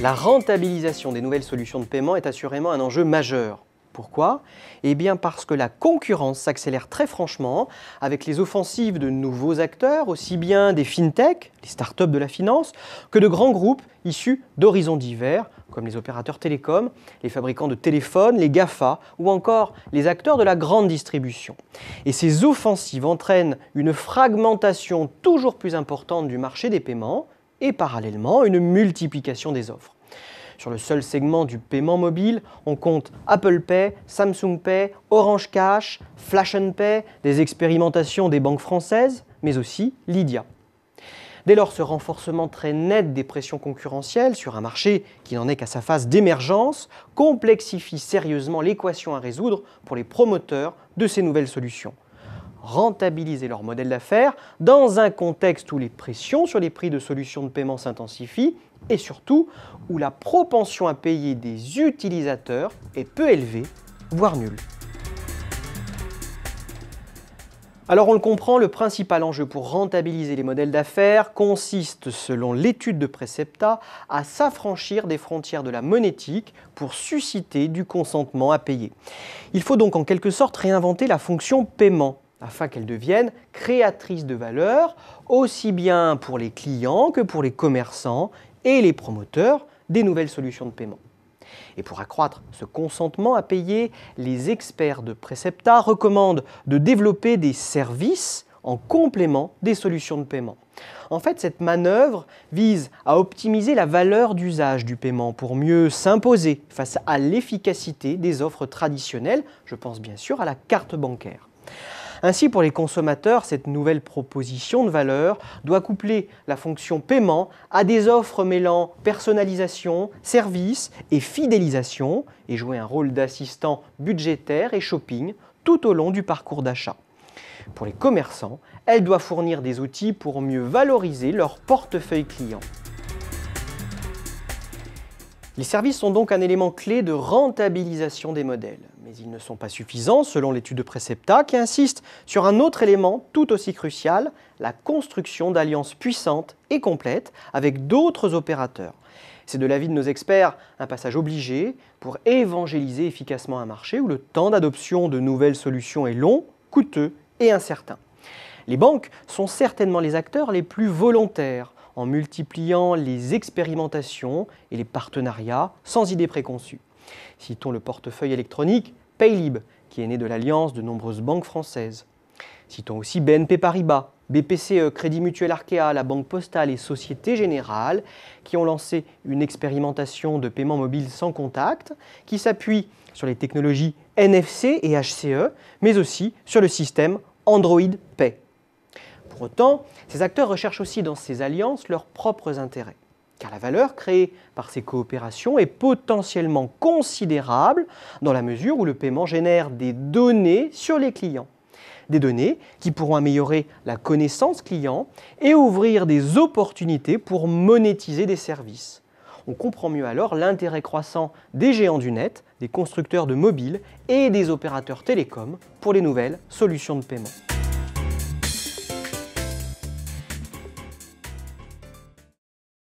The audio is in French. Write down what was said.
La rentabilisation des nouvelles solutions de paiement est assurément un enjeu majeur. Pourquoi Eh bien parce que la concurrence s'accélère très franchement avec les offensives de nouveaux acteurs, aussi bien des fintechs, les startups de la finance, que de grands groupes issus d'horizons divers, comme les opérateurs télécoms, les fabricants de téléphones, les GAFA ou encore les acteurs de la grande distribution. Et ces offensives entraînent une fragmentation toujours plus importante du marché des paiements, et parallèlement une multiplication des offres. Sur le seul segment du paiement mobile, on compte Apple Pay, Samsung Pay, Orange Cash, Flash and Pay, des expérimentations des banques françaises, mais aussi Lydia. Dès lors, ce renforcement très net des pressions concurrentielles sur un marché qui n'en est qu'à sa phase d'émergence complexifie sérieusement l'équation à résoudre pour les promoteurs de ces nouvelles solutions rentabiliser leur modèle d'affaires dans un contexte où les pressions sur les prix de solutions de paiement s'intensifient et surtout où la propension à payer des utilisateurs est peu élevée, voire nulle. Alors on le comprend, le principal enjeu pour rentabiliser les modèles d'affaires consiste, selon l'étude de Precepta, à s'affranchir des frontières de la monétique pour susciter du consentement à payer. Il faut donc en quelque sorte réinventer la fonction paiement afin qu'elles devienne créatrice de valeur, aussi bien pour les clients que pour les commerçants et les promoteurs des nouvelles solutions de paiement. Et pour accroître ce consentement à payer, les experts de Precepta recommandent de développer des services en complément des solutions de paiement. En fait, cette manœuvre vise à optimiser la valeur d'usage du paiement pour mieux s'imposer face à l'efficacité des offres traditionnelles, je pense bien sûr à la carte bancaire. Ainsi, pour les consommateurs, cette nouvelle proposition de valeur doit coupler la fonction paiement à des offres mêlant personnalisation, service et fidélisation et jouer un rôle d'assistant budgétaire et shopping tout au long du parcours d'achat. Pour les commerçants, elle doit fournir des outils pour mieux valoriser leur portefeuille client. Les services sont donc un élément clé de rentabilisation des modèles, mais ils ne sont pas suffisants selon l'étude de Precepta qui insiste sur un autre élément tout aussi crucial, la construction d'alliances puissantes et complètes avec d'autres opérateurs. C'est de l'avis de nos experts un passage obligé pour évangéliser efficacement un marché où le temps d'adoption de nouvelles solutions est long, coûteux et incertain. Les banques sont certainement les acteurs les plus volontaires en multipliant les expérimentations et les partenariats sans idée préconçues. Citons le portefeuille électronique Paylib, qui est né de l'alliance de nombreuses banques françaises. Citons aussi BNP Paribas, BPCE, Crédit Mutuel Arkea, la Banque Postale et Société Générale, qui ont lancé une expérimentation de paiement mobile sans contact, qui s'appuie sur les technologies NFC et HCE, mais aussi sur le système Android Pay autant, ces acteurs recherchent aussi dans ces alliances leurs propres intérêts, car la valeur créée par ces coopérations est potentiellement considérable dans la mesure où le paiement génère des données sur les clients. Des données qui pourront améliorer la connaissance client et ouvrir des opportunités pour monétiser des services. On comprend mieux alors l'intérêt croissant des géants du net, des constructeurs de mobiles et des opérateurs télécoms pour les nouvelles solutions de paiement.